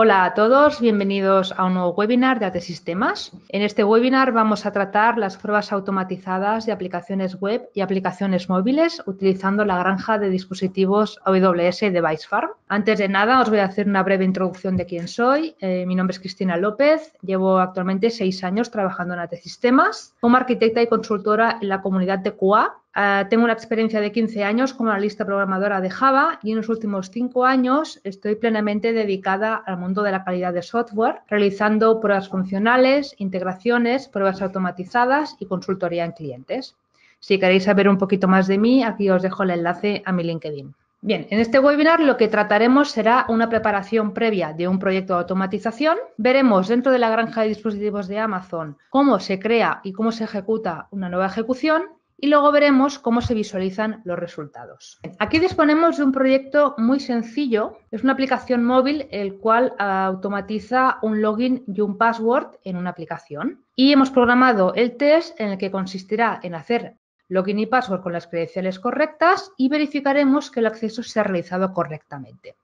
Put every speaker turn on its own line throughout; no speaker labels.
Hola a todos, bienvenidos a un nuevo webinar de AT Sistemas. En este webinar vamos a tratar las pruebas automatizadas de aplicaciones web y aplicaciones móviles utilizando la granja de dispositivos AWS Device Farm. Antes de nada, os voy a hacer una breve introducción de quién soy. Eh, mi nombre es Cristina López, llevo actualmente seis años trabajando en AT Sistemas como arquitecta y consultora en la comunidad de QA Ah, tengo una experiencia de 15 años como analista programadora de Java y en los últimos 5 años estoy plenamente dedicada al mundo de la calidad de software, realizando pruebas funcionales, integraciones, pruebas automatizadas y consultoría en clientes. Si queréis saber un poquito más de mí, aquí os dejo el enlace a mi LinkedIn. Bien, en este webinar lo que trataremos será una preparación previa de un proyecto de automatización. Veremos dentro de la granja de dispositivos de Amazon cómo se crea y cómo se ejecuta una nueva ejecución y luego veremos cómo se visualizan los resultados. Aquí disponemos de un proyecto muy sencillo. Es una aplicación móvil el cual ah, automatiza un login y un password en una aplicación. Y hemos programado el test en el que consistirá en hacer login y password con las credenciales correctas y verificaremos que el acceso se ha realizado correctamente.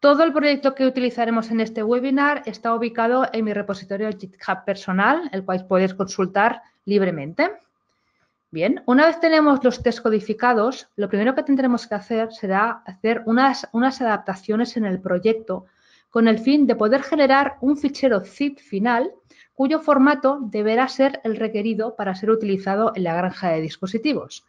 Todo el proyecto que utilizaremos en este webinar está ubicado en mi repositorio GitHub personal, el cual podéis consultar libremente. Bien, una vez tenemos los test codificados, lo primero que tendremos que hacer será hacer unas, adaptaciones en el proyecto con el fin de poder generar un fichero zip final cuyo formato deberá ser el requerido para ser utilizado en la granja de dispositivos.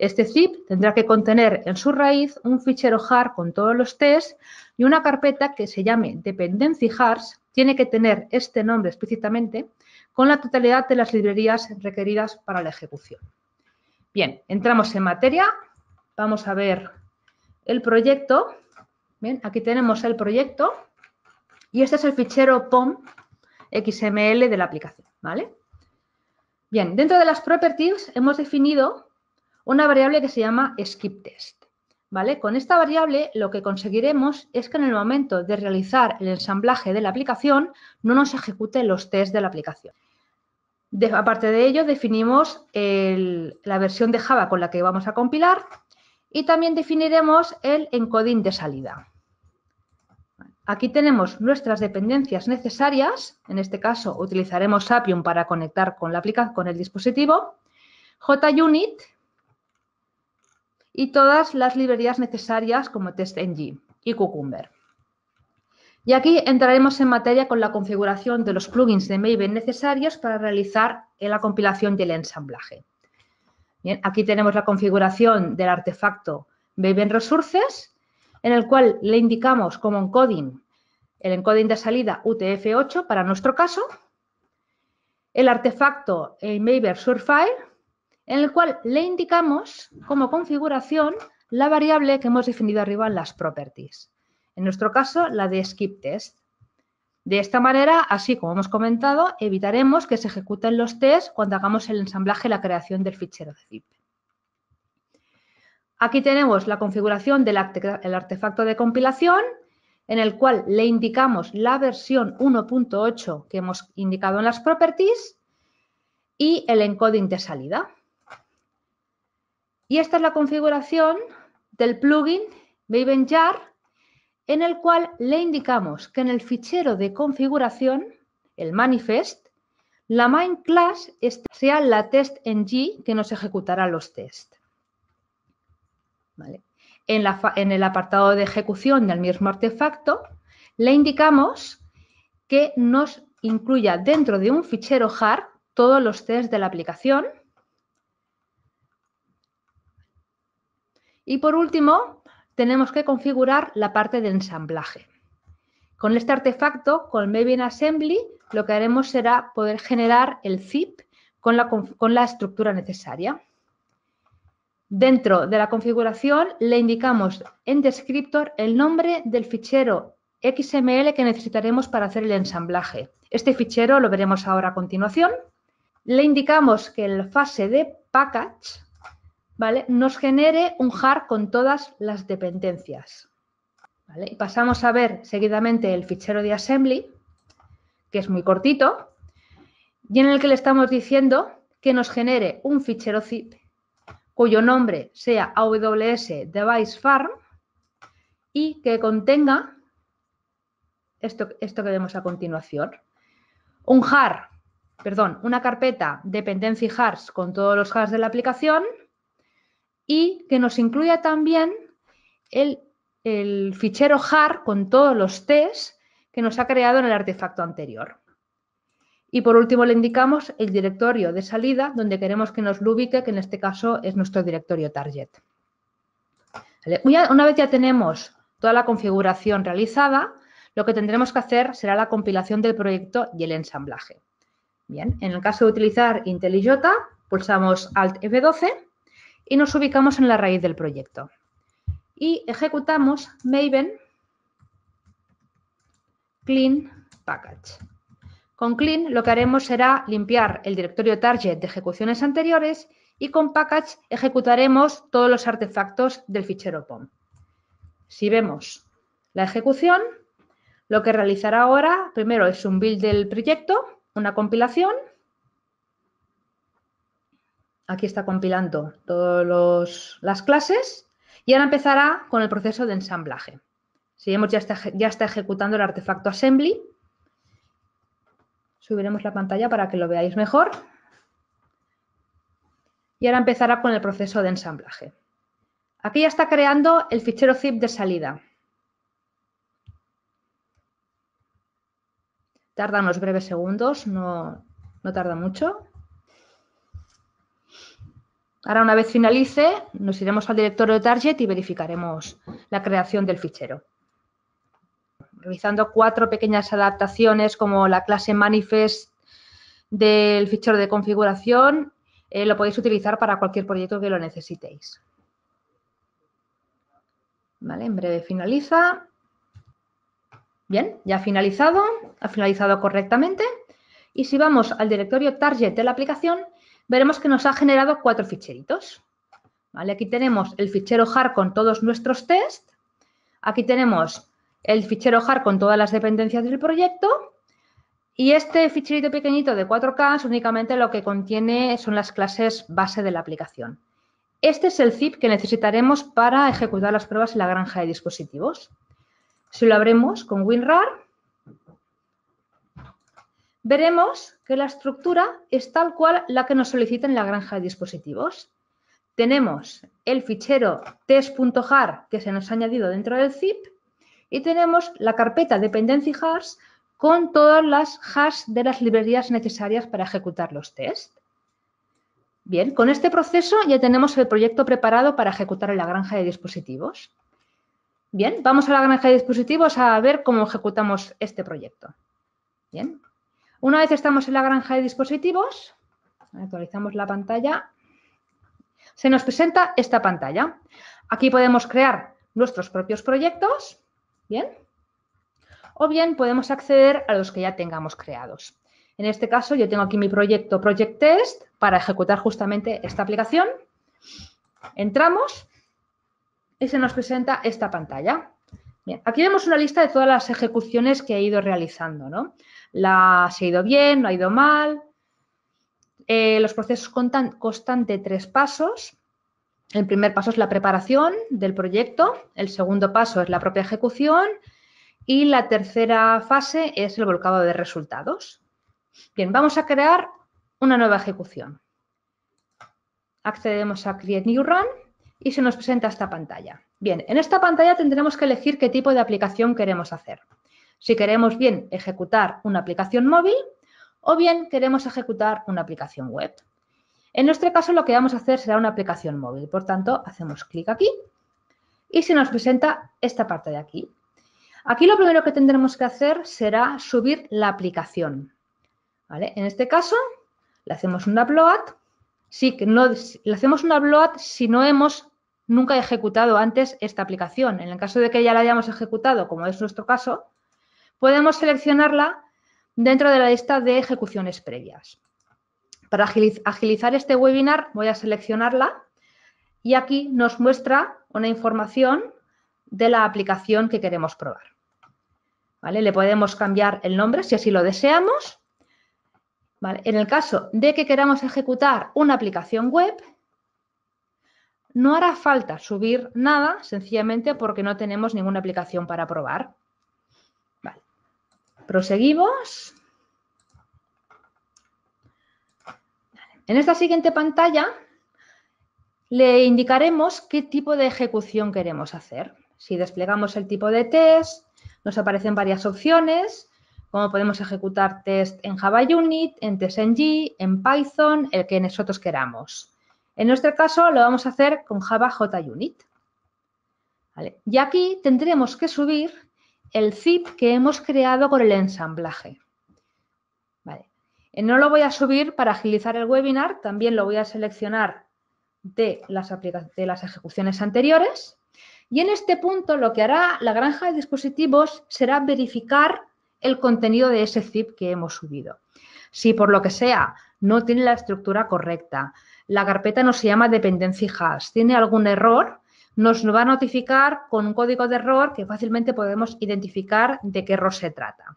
Este zip tendrá que contener en su raíz un fichero jar con todos los tests y una carpeta que se llame dependency jars, tiene que tener este nombre explícitamente, con la totalidad de las librerías requeridas para la ejecución. Bien, entramos en materia, vamos a ver el proyecto. Bien, aquí tenemos el proyecto y este es el fichero POM XML de la aplicación, ¿vale? Bien, dentro de las properties hemos definido una variable que se llama skipTest, ¿vale? Con esta variable lo que conseguiremos es que en el momento de realizar el ensamblaje de la aplicación no nos ejecute los tests de la aplicación aparte de ello, definimos la versión de Java con la que vamos a compilar y también definiremos el encoding de salida. Aquí tenemos nuestras dependencias necesarias, en este caso utilizaremos Appium para conectar con, la con el dispositivo, JUnit y todas las librerías necesarias como TestNG y Cucumber. Y aquí entraremos en materia con la configuración de los plugins de Maven necesarios para realizar la compilación y el ensamblaje. Bien, aquí tenemos la configuración del artefacto Maven Resources, en el cual le indicamos como encoding el encoding de salida UTF-8 para nuestro caso, el artefacto Maven Surfile, en el cual le indicamos como configuración la variable que hemos definido arriba en las properties en nuestro caso la de skip test. De esta manera, así como hemos comentado, evitaremos que se ejecuten los tests cuando hagamos el ensamblaje y la creación del fichero de zip. Aquí tenemos la configuración del artefacto de compilación, en el cual le indicamos la versión 1.8 que hemos indicado en las properties y el encoding de salida. Y esta es la configuración del plugin Maven Jar en el cual le indicamos que en el fichero de configuración, el manifest, la main class sea la test testng que nos ejecutará los tests. En, en el apartado de ejecución del mismo artefacto, le indicamos que nos incluya dentro de un fichero hard todos los tests de la aplicación. Y por último, tenemos que configurar la parte de ensamblaje. Con este artefacto, con Maven Assembly, lo que haremos será poder generar el zip con la, estructura necesaria. Dentro de la configuración le indicamos en Descriptor el nombre del fichero XML que necesitaremos para hacer el ensamblaje. Este fichero lo veremos ahora a continuación. Le indicamos que en la fase de Package nos genere un jar con todas las dependencias. Y pasamos a ver seguidamente el fichero de assembly, que es muy cortito, y en el que le estamos diciendo que nos genere un fichero zip cuyo nombre sea AWS Device Farm y que contenga esto, esto que vemos a continuación. Un jar, perdón, una carpeta dependency jars con todos los jars de la aplicación y que nos incluya también el, fichero JAR con todos los tests que nos ha creado en el artefacto anterior. Y por último le indicamos el directorio de salida donde queremos que nos lo ubique, que en este caso es nuestro directorio target. Una vez ya tenemos toda la configuración realizada, lo que tendremos que hacer será la compilación del proyecto y el ensamblaje. Bien, en el caso de utilizar IntelliJ, pulsamos Alt F12 y nos ubicamos en la raíz del proyecto. Y ejecutamos maven clean package. Con clean lo que haremos será limpiar el directorio target de ejecuciones anteriores y con package ejecutaremos todos los artefactos del fichero POM. Si vemos la ejecución, lo que realizará ahora primero es un build del proyecto, una compilación, Aquí está compilando todas las clases y ahora empezará con el proceso de ensamblaje. Si ya está, ejecutando el artefacto assembly. Subiremos la pantalla para que lo veáis mejor. Y ahora empezará con el proceso de ensamblaje. Aquí ya está creando el fichero zip de salida. Tarda unos breves segundos, no tarda mucho. Ahora, una vez finalice, nos iremos al directorio target y verificaremos la creación del fichero. Realizando cuatro pequeñas adaptaciones como la clase manifest del fichero de configuración, eh, lo podéis utilizar para cualquier proyecto que lo necesitéis. Vale, en breve finaliza. Bien, ya ha finalizado, ha finalizado correctamente. Y si vamos al directorio target de la aplicación, veremos que nos ha generado cuatro ficheritos. ¿vale? Aquí tenemos el fichero JAR con todos nuestros test. Aquí tenemos el fichero JAR con todas las dependencias del proyecto. Y este ficherito pequeñito de 4K únicamente lo que contiene son las clases base de la aplicación. Este es el zip que necesitaremos para ejecutar las pruebas en la granja de dispositivos. Si lo abrimos con WinRAR, veremos que la estructura es tal cual la que nos solicita en la granja de dispositivos. Tenemos el fichero test.jar que se nos ha añadido dentro del zip y tenemos la carpeta dependency hash con todas las hash de las librerías necesarias para ejecutar los test. Bien, con este proceso ya tenemos el proyecto preparado para ejecutar en la granja de dispositivos. Bien, vamos a la granja de dispositivos a ver cómo ejecutamos este proyecto. Bien, una vez estamos en la granja de dispositivos, actualizamos la pantalla, se nos presenta esta pantalla. Aquí podemos crear nuestros propios proyectos, ¿bien? O bien podemos acceder a los que ya tengamos creados. En este caso, yo tengo aquí mi proyecto Project Test para ejecutar justamente esta aplicación. Entramos y se nos presenta esta pantalla. Bien, aquí vemos una lista de todas las ejecuciones que he ido realizando, ¿no? la, si ha ido bien, no ha ido mal. Eh, los procesos constan de tres pasos. El primer paso es la preparación del proyecto, el segundo paso es la propia ejecución y la tercera fase es el volcado de resultados. Bien, vamos a crear una nueva ejecución. Accedemos a Create New Run y se nos presenta esta pantalla. Bien, en esta pantalla tendremos que elegir qué tipo de aplicación queremos hacer si queremos bien ejecutar una aplicación móvil o bien queremos ejecutar una aplicación web. En nuestro caso lo que vamos a hacer será una aplicación móvil, por tanto hacemos clic aquí y se nos presenta esta parte de aquí. Aquí lo primero que tendremos que hacer será subir la aplicación. En este caso le hacemos un upload, sí, no, le hacemos una upload si no hemos nunca ejecutado antes esta aplicación. En el caso de que ya la hayamos ejecutado, como es nuestro caso, podemos seleccionarla dentro de la lista de ejecuciones previas. Para agilizar este webinar voy a seleccionarla y aquí nos muestra una información de la aplicación que queremos probar. ¿Vale? Le podemos cambiar el nombre si así lo deseamos. ¿Vale? En el caso de que queramos ejecutar una aplicación web, no hará falta subir nada, sencillamente porque no tenemos ninguna aplicación para probar. Proseguimos. En esta siguiente pantalla le indicaremos qué tipo de ejecución queremos hacer. Si desplegamos el tipo de test, nos aparecen varias opciones, como podemos ejecutar test en Java Unit, en TestNG, en Python, el que nosotros queramos. En nuestro caso lo vamos a hacer con Java JUnit. Y aquí tendremos que subir el zip que hemos creado con el ensamblaje. Eh, no lo voy a subir para agilizar el webinar, también lo voy a seleccionar de las, ejecuciones anteriores. Y en este punto lo que hará la granja de dispositivos será verificar el contenido de ese zip que hemos subido. Si por lo que sea no tiene la estructura correcta, la carpeta no se llama dependencia tiene algún error, nos va a notificar con un código de error que fácilmente podemos identificar de qué error se trata.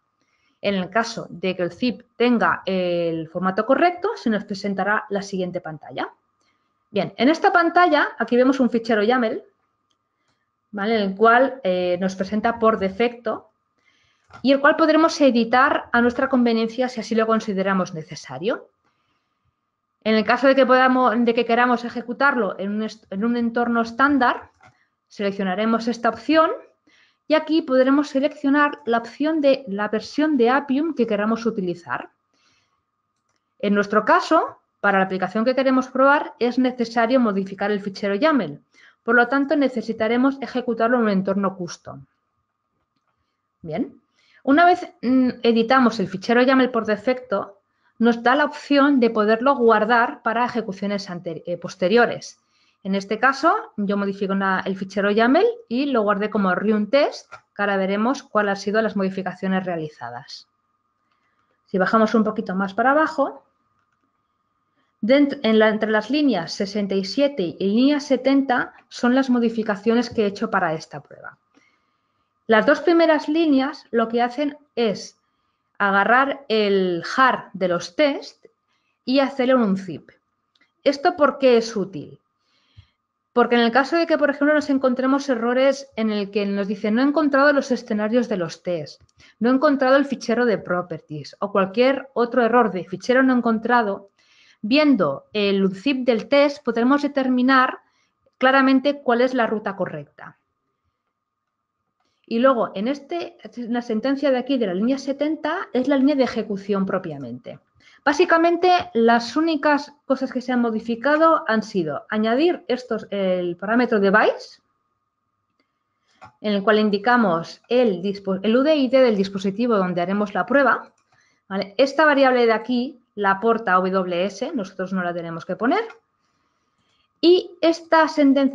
En el caso de que el zip tenga el formato correcto, se nos presentará la siguiente pantalla. Bien, en esta pantalla aquí vemos un fichero YAML, ¿vale? el cual eh, nos presenta por defecto y el cual podremos editar a nuestra conveniencia si así lo consideramos necesario. En el caso de que, queramos ejecutarlo en un, en un entorno estándar, Seleccionaremos esta opción y aquí podremos seleccionar la opción de la versión de Appium que queramos utilizar. En nuestro caso, para la aplicación que queremos probar es necesario modificar el fichero YAML, por lo tanto necesitaremos ejecutarlo en un entorno custom. Bien, una vez mm, editamos el fichero YAML por defecto, nos da la opción de poderlo guardar para ejecuciones eh, posteriores. En este caso, yo modifico el fichero YAML y lo guardé como RuneTest, Test, que ahora veremos cuáles han sido las modificaciones realizadas. Si bajamos un poquito más para abajo, entre las líneas 67 y línea 70 son las modificaciones que he hecho para esta prueba. Las dos primeras líneas lo que hacen es agarrar el jar de los test y hacerle un zip. ¿Esto por qué es útil? Porque en el caso de que, por ejemplo, nos encontremos errores en el que nos dice no he encontrado los escenarios de los test, no he encontrado el fichero de properties o cualquier otro error de fichero no encontrado, viendo el zip del test podremos determinar claramente cuál es la ruta correcta. Y luego, en este, la sentencia de aquí de la línea 70 es la línea de ejecución propiamente. Básicamente, las únicas cosas que se han modificado han sido añadir estos, el parámetro device, en el cual indicamos el, el UDID del dispositivo donde haremos la prueba. Esta variable de aquí la aporta WS, nosotros no la tenemos que poner. Y esta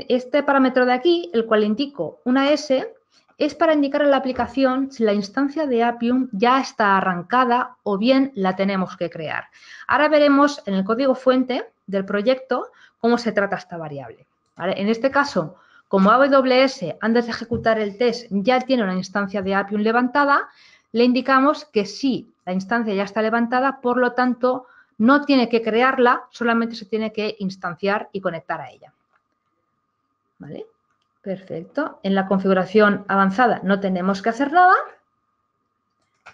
este parámetro de aquí, el cual indico una S, es para indicar a la aplicación si la instancia de Appium ya está arrancada o bien la tenemos que crear. Ahora veremos en el código fuente del proyecto cómo se trata esta variable. En este caso, como AWS, antes de ejecutar el test, ya tiene una instancia de Appium levantada, le indicamos que sí, la instancia ya está levantada, por lo tanto, no tiene que crearla, solamente se tiene que instanciar y conectar a ella. ¿Vale? Perfecto. En la configuración avanzada no tenemos que hacer nada.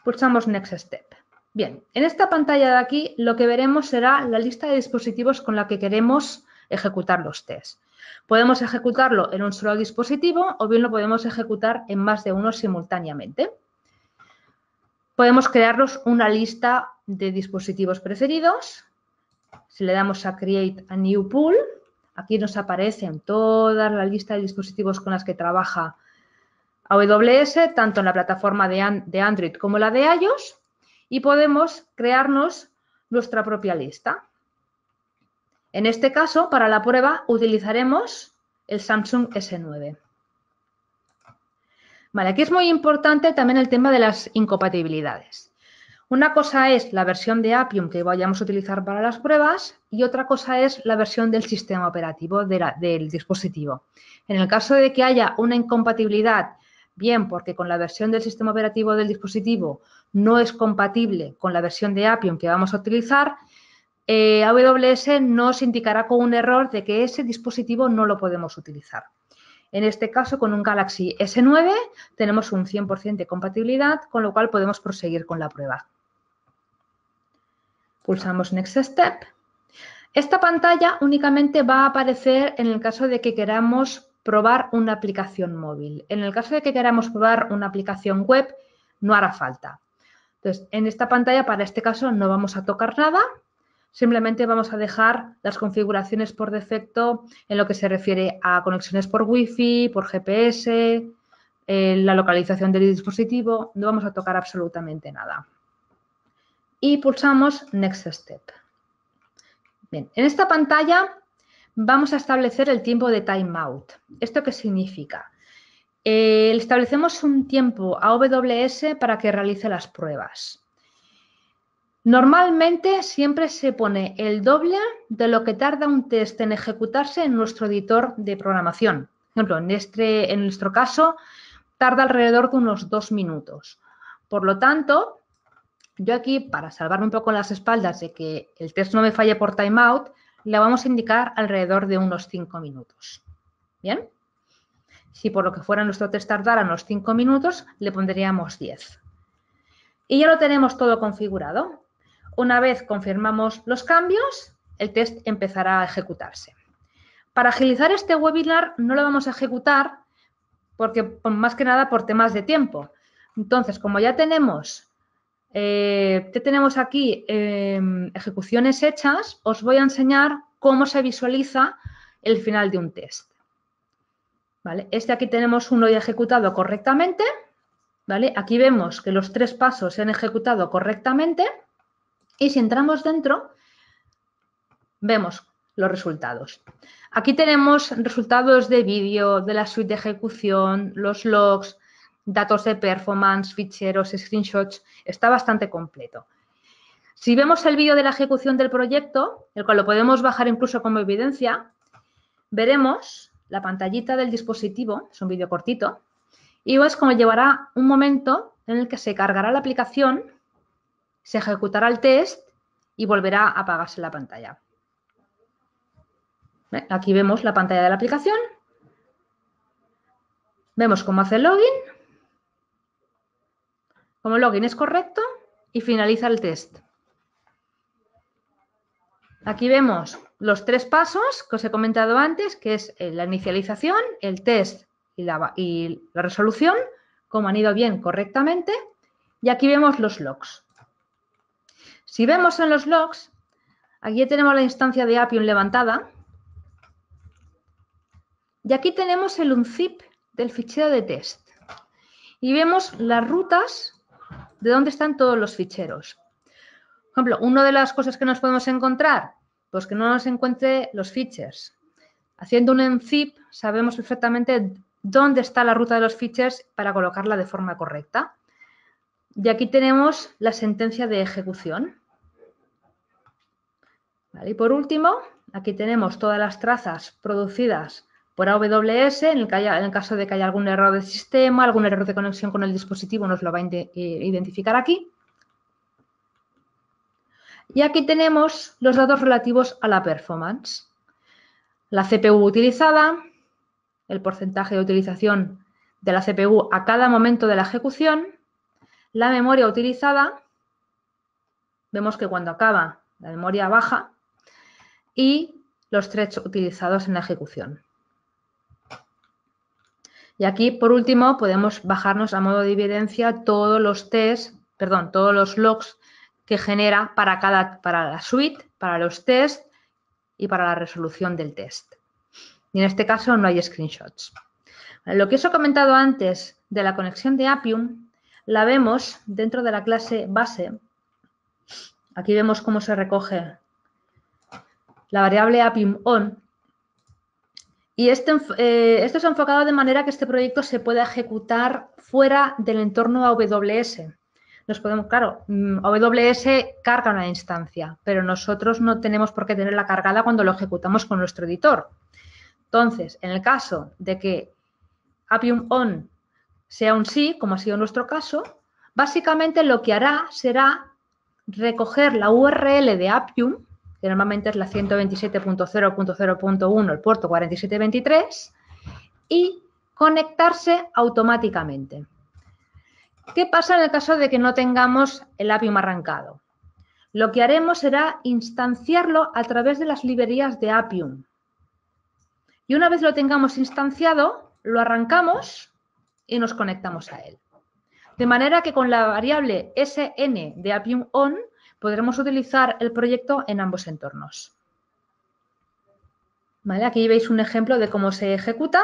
Pulsamos Next Step. Bien, en esta pantalla de aquí lo que veremos será la lista de dispositivos con la que queremos ejecutar los tests. Podemos ejecutarlo en un solo dispositivo o bien lo podemos ejecutar en más de uno simultáneamente. Podemos crearnos una lista de dispositivos preferidos. Si le damos a Create a New Pool, Aquí nos aparecen toda la lista de dispositivos con las que trabaja AWS, tanto en la plataforma de, Android como la de iOS, y podemos crearnos nuestra propia lista. En este caso, para la prueba, utilizaremos el Samsung S9. Vale, aquí es muy importante también el tema de las incompatibilidades. Una cosa es la versión de Appium que vayamos a utilizar para las pruebas y otra cosa es la versión del sistema operativo del dispositivo. En el caso de que haya una incompatibilidad, bien porque con la versión del sistema operativo del dispositivo no es compatible con la versión de Appium que vamos a utilizar, eh, AWS nos indicará con un error de que ese dispositivo no lo podemos utilizar. En este caso, con un Galaxy S9 tenemos un 100% de compatibilidad, con lo cual podemos proseguir con la prueba. Pulsamos Next Step. Esta pantalla únicamente va a aparecer en el caso de que queramos probar una aplicación móvil. En el caso de que queramos probar una aplicación web, no hará falta. Entonces, en esta pantalla, para este caso, no vamos a tocar nada simplemente vamos a dejar las configuraciones por defecto en lo que se refiere a conexiones por Wi-Fi, por GPS, eh, la localización del dispositivo, no vamos a tocar absolutamente nada. Y pulsamos Next Step. Bien, en esta pantalla vamos a establecer el tiempo de timeout. ¿Esto qué significa? Eh, establecemos un tiempo a AWS para que realice las pruebas. Normalmente siempre se pone el doble de lo que tarda un test en ejecutarse en nuestro editor de programación. Por ejemplo, en, este, en nuestro caso tarda alrededor de unos dos minutos. Por lo tanto, yo aquí, para salvarme un poco las espaldas de que el test no me falle por timeout, le vamos a indicar alrededor de unos cinco minutos. ¿Bien? Si por lo que fuera nuestro test tardara unos cinco minutos, le pondríamos 10. Y ya lo tenemos todo configurado. Una vez confirmamos los cambios, el test empezará a ejecutarse. Para agilizar este webinar no lo vamos a ejecutar porque más que nada por temas de tiempo. Entonces, como ya tenemos, eh, tenemos aquí em, ejecuciones hechas, os voy a enseñar cómo se visualiza el final de un test. ¿Vale? Este aquí tenemos uno ya ejecutado correctamente. ¿Vale? Aquí vemos que los tres pasos se han ejecutado correctamente. Y si entramos dentro, vemos los resultados. Aquí tenemos resultados de vídeo, de la suite de ejecución, los logs, datos de performance, ficheros, screenshots. Está bastante completo. Si vemos el vídeo de la ejecución del proyecto, el cual lo podemos bajar incluso como evidencia, veremos la pantallita del dispositivo, es un vídeo cortito, y es como llevará un momento en el que se cargará la aplicación se ejecutará el test y volverá a apagarse la pantalla. Aquí vemos la pantalla de la aplicación. Vemos cómo hace el login. Como el login es correcto y finaliza el test. Aquí vemos los tres pasos que os he comentado antes, que es eh, la inicialización, el test y y la resolución, cómo han ido bien correctamente. Y aquí vemos los logs. Si vemos en los logs, aquí tenemos la instancia de Appium levantada y aquí tenemos el unzip del fichero de test y vemos las rutas de dónde están todos los ficheros. Por ejemplo, una de las cosas que nos podemos encontrar, pues que no nos encuentre los features. Haciendo un unzip sabemos perfectamente dónde está la ruta de los features para colocarla de forma correcta. Y aquí tenemos la sentencia de ejecución. Y por último, aquí tenemos todas las trazas producidas por AWS, en en caso de que haya algún error de sistema, algún error de conexión con el dispositivo, nos lo va a eh, identificar aquí. Y aquí tenemos los datos relativos a la performance. La CPU utilizada, el porcentaje de utilización de la CPU a cada momento de la ejecución, la memoria utilizada, vemos que cuando acaba la memoria baja, y los threads utilizados en la ejecución. Y aquí, por último, podemos bajarnos a modo de evidencia todos los tests, perdón, todos los logs que genera para, cada, para la suite, para los tests y para la resolución del test. Y en este caso no hay screenshots. Lo que os he comentado antes de la conexión de Appium la vemos dentro de la clase base. Aquí vemos cómo se recoge la variable on. Y este, eh, esto es enfocado de manera que este proyecto se pueda ejecutar fuera del entorno AWS. Nos podemos, claro, mm, AWS carga una instancia, pero nosotros no tenemos por qué tenerla cargada cuando lo ejecutamos con nuestro editor. Entonces, en el caso de que Appium On sea un sí, como ha sido nuestro caso, básicamente lo que hará será recoger la URL de Appium que normalmente es la 127.0.0.1, el puerto 4723, y conectarse automáticamente. ¿Qué pasa en el caso de que no tengamos el Appium arrancado? Lo que haremos será instanciarlo a través de las librerías de Appium. Y una vez lo tengamos instanciado, lo arrancamos y nos conectamos a él. De manera que con la variable sn de Appium on podremos utilizar el proyecto en ambos entornos. Aquí veis un ejemplo de cómo se ejecuta.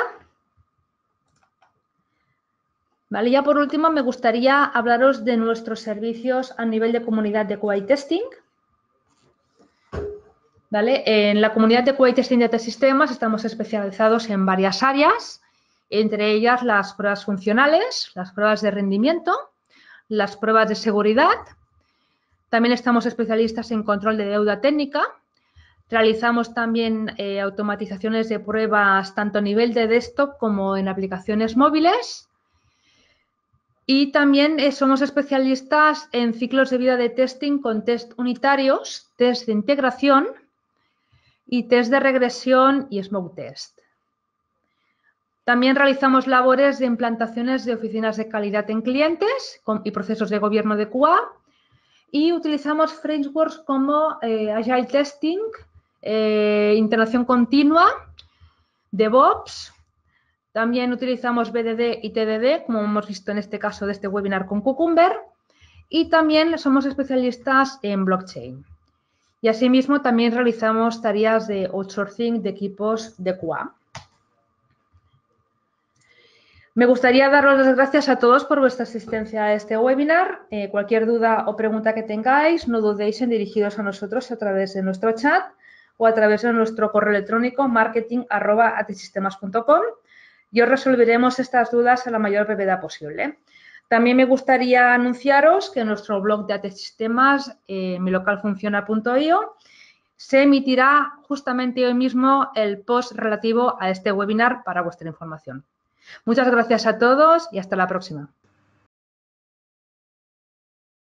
¿Vale? Ya por último, me gustaría hablaros de nuestros servicios a nivel de comunidad de QA Testing. ¿Vale? En la comunidad de QA Testing de este Sistemas estamos especializados en varias áreas, entre ellas las pruebas funcionales, las pruebas de rendimiento, las pruebas de seguridad, también estamos especialistas en control de deuda técnica. Realizamos también eh, automatizaciones de pruebas tanto a nivel de desktop como en aplicaciones móviles. Y también eh, somos especialistas en ciclos de vida de testing con test unitarios, test de integración y test de regresión y smoke test. También realizamos labores de implantaciones de oficinas de calidad en clientes y procesos de gobierno de QA y utilizamos frameworks como eh, Agile Testing, eh, Interacción Continua, DevOps, también utilizamos BDD y TDD, como hemos visto en este caso de este webinar con Cucumber, y también somos especialistas en blockchain. Y asimismo también realizamos tareas de outsourcing de equipos de QA. Me gustaría daros las gracias a todos por vuestra asistencia a este webinar. Eh, cualquier duda o pregunta que tengáis, no dudéis en dirigiros a nosotros a través de nuestro chat o a través de nuestro correo electrónico marketing.atesistemas.com y os resolveremos estas dudas a la mayor brevedad posible. También me gustaría anunciaros que en nuestro blog de Atesistemas, eh, milocalfunciona.io, se emitirá justamente hoy mismo el post relativo a este webinar para vuestra información. Muchas gracias a todos y hasta la próxima.